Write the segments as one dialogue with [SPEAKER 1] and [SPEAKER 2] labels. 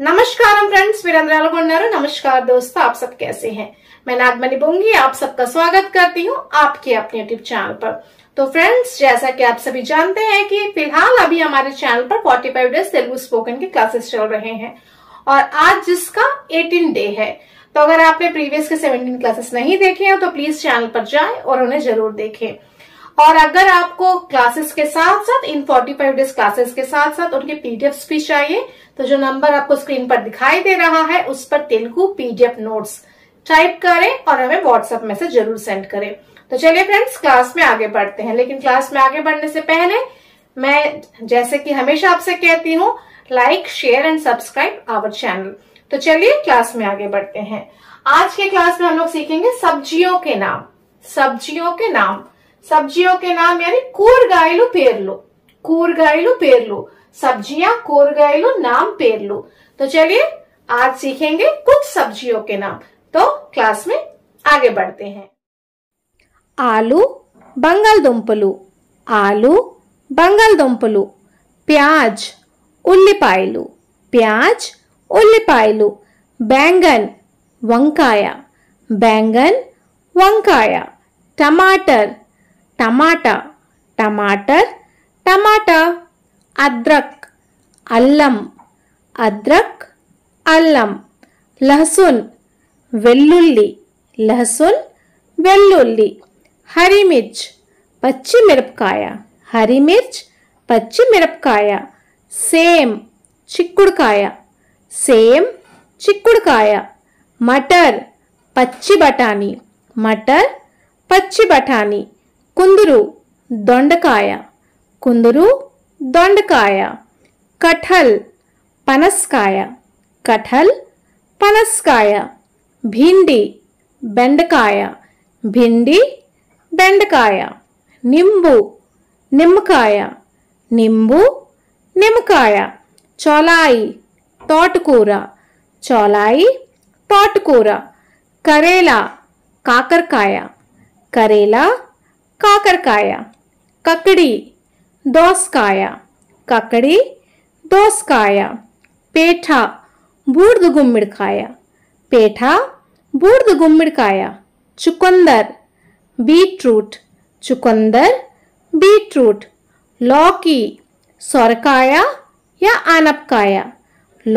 [SPEAKER 1] नमस्कार फ्रेंड्स वीरेंद्र नमस्कार दोस्तों आप सब कैसे हैं मैं नागमणि बोंगी आप सबका स्वागत करती हूं आपके अपने यूट्यूब चैनल पर तो फ्रेंड्स जैसा कि आप सभी जानते हैं कि फिलहाल अभी हमारे चैनल पर 45 डेज तेलुगु स्पोकन के क्लासेस चल रहे हैं और आज जिसका 18 डे है तो अगर आपने प्रीवियस के सेवेंटीन क्लासेस नहीं देखे हैं तो प्लीज चैनल पर जाए और उन्हें जरूर देखें और अगर आपको क्लासेस के साथ साथ इन 45 डेज क्लासेस के साथ साथ उनके पीडीएफ भी चाहिए तो जो नंबर आपको स्क्रीन पर दिखाई दे रहा है उस पर तेलुगु पीडीएफ नोट्स टाइप करें और हमें व्हाट्सएप मैसेज जरूर सेंड करें तो चलिए फ्रेंड्स क्लास में आगे बढ़ते हैं लेकिन क्लास में आगे बढ़ने से पहले मैं जैसे कि हमेशा आपसे कहती हूँ like share and subscribe our channel तो चलिए क्लास में आगे बढ़ते हैं आज के क्लास में हम लोग सीखेंगे सब्जियों के नाम सब्जियों के नाम सब्जियों के नाम यानी కూరగాయలు పేర్లు కూరగాయలు పేర్లు सब्जियां కూరగాయలు नाम पेरलू तो चलिए आज सीखेंगे कुछ सब्जियों के नाम तो क्लास में आगे बढ़ते हैं आलू बंगाल दुंपलू आलू बंगाल दुंपलू प्याज प्याज उल्ली पायलू बैंगन वंकाया बैंगन वंकाया टमाटर టమాటా టమాటర్ టమాటా అద్రక్ అల్లం అద్రక్ అల్లం లహసున్ వెల్లుల్లి లహసున్ వెల్లుల్లి హరిమిర్చ్ పచ్చిమిరపకాయ హరిమిర్చ్ పచ్చిమిరపకాయ సేమ్ చిక్కుడుకాయ సేమ్ చిక్కుడుకాయ మటర్ పచ్చి బఠానీ మటర్ పచ్చి బఠానీ కుందురు దొండకాయ కుందురు దొండకాయ కఠల్ పనస్కాయ కఠల్ పనస్కాయ భిండి బెండకాయ భిండి బెండకాయ నింబు నిమ్మకాయ నింబు నిమ్మకాయ చోలాయి తోటకూర చోలాయి తోటకూర కరేలా కాకరకాయ కరేలా काकरकाय ककड़ी दोसकाया ककड़ी दोसकाया पेठा बूर्द गुमड़काया पेठा बूर्द गुमड़काया चुकंदर बीट्रूट चुकंदर बीट्रूट लौकी सौरकाया या आनपकाया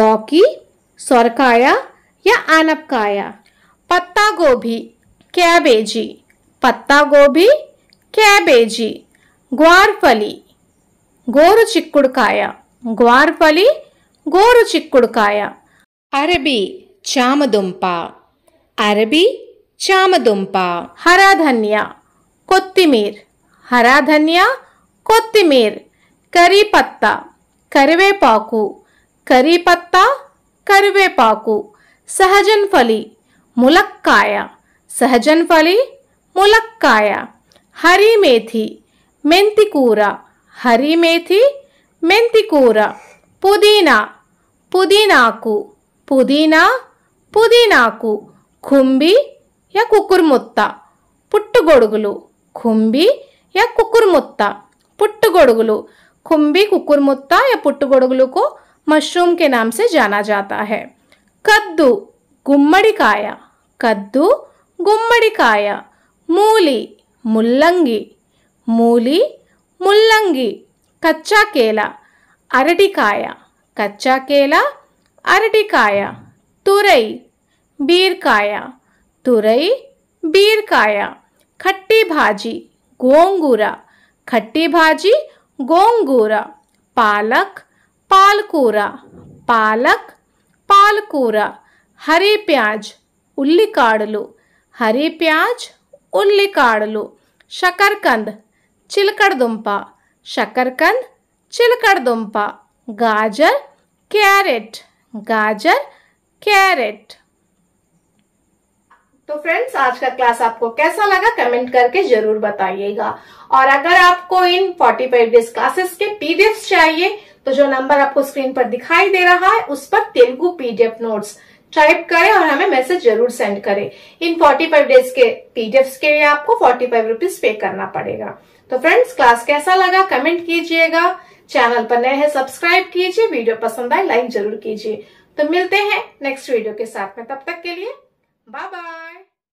[SPEAKER 1] लौकी सौरकाया या आनपकाया पत्ता गोभी कैबेजी पत्ता गोभी క్యాబేజీ గ్వార్ఫలి గోరు చిక్కుడుకాయ గ్వార్ఫలి గోరు చిక్కుడుకాయ అరబీ చామదుంప అరబీ చామదుంప హరాధన్య కొత్తిమీర్ హరాధన్య కొత్తిమీర్ కరీపత్త కరివేపాకు కరీపత్త కరివేపాకు సహజన్ ఫలి ములక్కాయ సహజన్ ఫలి ములక్కాయ हरी मेथी मेंतिकूर हरी मेथी मेंतिकूर पुदीना पुदीनाकु पुदीना पुदीनाकु खुम्बी या कुकुरमुत्ता पुट्टगोड़गुलु खुंबी या कुकुरमुत्ता पुट्टगोड़गुलु खुंबी कुकुरमुत्ता या पुट्टगोड़गुलु को मशरूम के नाम से जाना जाता है कद्दू गुम्मड़ी काया कद्दू गुम्मड़ी काया मूली मुलंगी मूली मुलंगी कच्चा केला अरटिकाय कच्चा केला अरटिकाय तुरई बीरकाय तुरई बीरकाय खट्टी भाजी गोंगूर खट्टी भाजी गोंगूरा पालक पालकूरा पालक పాలకూర హరి ప్యాజ్ ఉల్లికాడలు హరి ప్యాజ్ ఉల్లికాడలు शकरकंद चिलकड़दुम्पा शकरकंद चिलकड़दुम्पा गाजर कैरेट गाजर कैरेट तो फ्रेंड्स आज का क्लास आपको कैसा लगा कमेंट करके जरूर बताइएगा और अगर आपको इन 45 फाइव डेज क्लासेस के पीडीएफ चाहिए तो जो नंबर आपको स्क्रीन पर दिखाई दे रहा है उस पर तेलुगु पीडीएफ नोट्स टाइप करें और हमें मैसेज जरूर सेंड करें इन 45 डेज के पीडीएफ के लिए आपको फोर्टी फाइव रुपीज पे करना पड़ेगा तो फ्रेंड्स क्लास कैसा लगा कमेंट कीजिएगा चैनल पर नए हैं सब्सक्राइब कीजिए वीडियो पसंद आए लाइक जरूर कीजिए तो मिलते हैं नेक्स्ट वीडियो के साथ में तब तक के लिए बाय बाय